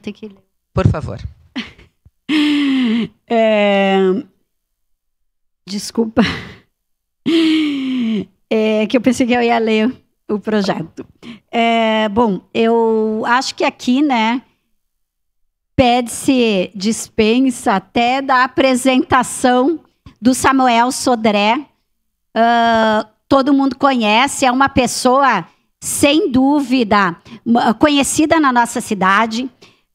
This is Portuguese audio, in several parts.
ter que ler. Por favor. é... Desculpa. É que eu pensei que eu ia ler o projeto. É, bom, eu acho que aqui, né, pede-se dispensa até da apresentação do Samuel Sodré. Uh, todo mundo conhece, é uma pessoa, sem dúvida, conhecida na nossa cidade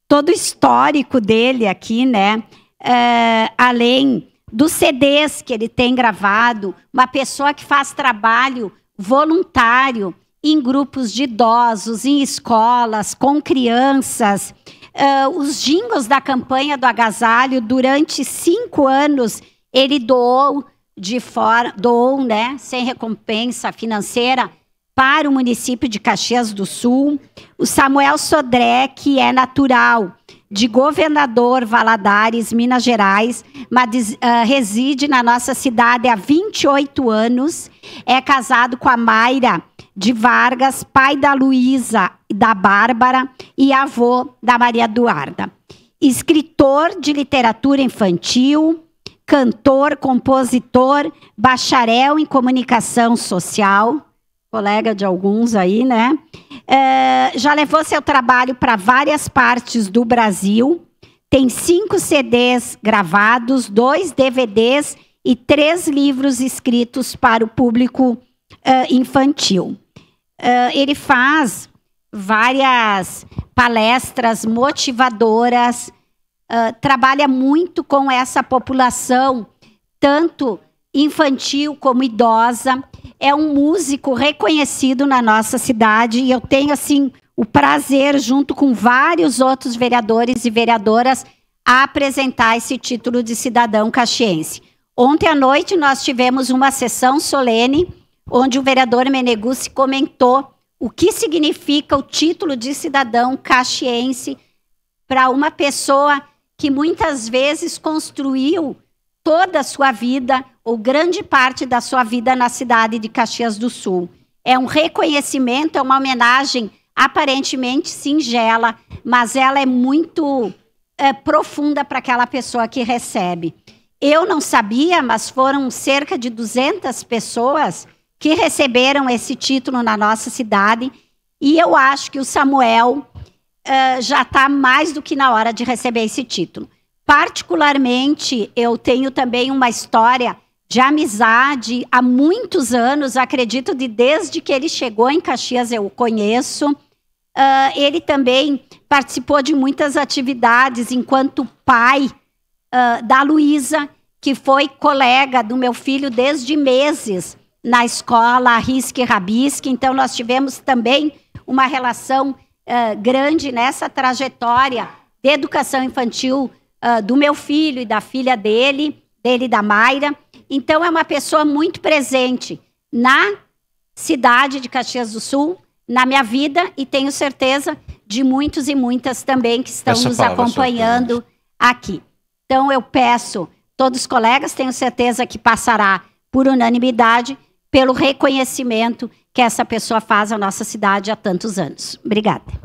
todo o histórico dele aqui, né? É, além dos CDs que ele tem gravado, uma pessoa que faz trabalho voluntário em grupos de idosos, em escolas, com crianças. Eh, os jingles da campanha do agasalho, durante cinco anos, ele doou de fora, doou, né, sem recompensa financeira, para o município de Caxias do Sul. O Samuel Sodré, que é natural de Governador Valadares, Minas Gerais, mas uh, reside na nossa cidade há 28 anos, é casado com a Mayra de Vargas, pai da Luísa e da Bárbara e avô da Maria Eduarda. Escritor de literatura infantil, cantor, compositor, bacharel em comunicação social, colega de alguns aí, né? É, já levou seu trabalho para várias partes do Brasil. Tem cinco CDs gravados, dois DVDs e três livros escritos para o público uh, infantil. Uh, ele faz várias palestras motivadoras, uh, trabalha muito com essa população, tanto infantil como idosa é um músico reconhecido na nossa cidade e eu tenho assim o prazer junto com vários outros vereadores e vereadoras a apresentar esse título de cidadão caxiense. Ontem à noite nós tivemos uma sessão solene onde o vereador Meneguzzi comentou o que significa o título de cidadão caxiense para uma pessoa que muitas vezes construiu toda a sua vida, ou grande parte da sua vida na cidade de Caxias do Sul. É um reconhecimento, é uma homenagem aparentemente singela, mas ela é muito é, profunda para aquela pessoa que recebe. Eu não sabia, mas foram cerca de 200 pessoas que receberam esse título na nossa cidade. E eu acho que o Samuel eh, já está mais do que na hora de receber esse título. Particularmente, eu tenho também uma história de amizade há muitos anos, acredito de desde que ele chegou em Caxias eu o conheço. Uh, ele também participou de muitas atividades enquanto pai uh, da Luísa, que foi colega do meu filho desde meses na escola Risque Rabisque. Então, nós tivemos também uma relação uh, grande nessa trajetória de educação infantil do meu filho e da filha dele, dele e da Mayra. Então é uma pessoa muito presente na cidade de Caxias do Sul, na minha vida e tenho certeza de muitos e muitas também que estão Essa nos palavra, é acompanhando aqui. Então eu peço todos os colegas, tenho certeza que passará por unanimidade pelo reconhecimento que essa pessoa faz à nossa cidade há tantos anos. Obrigada.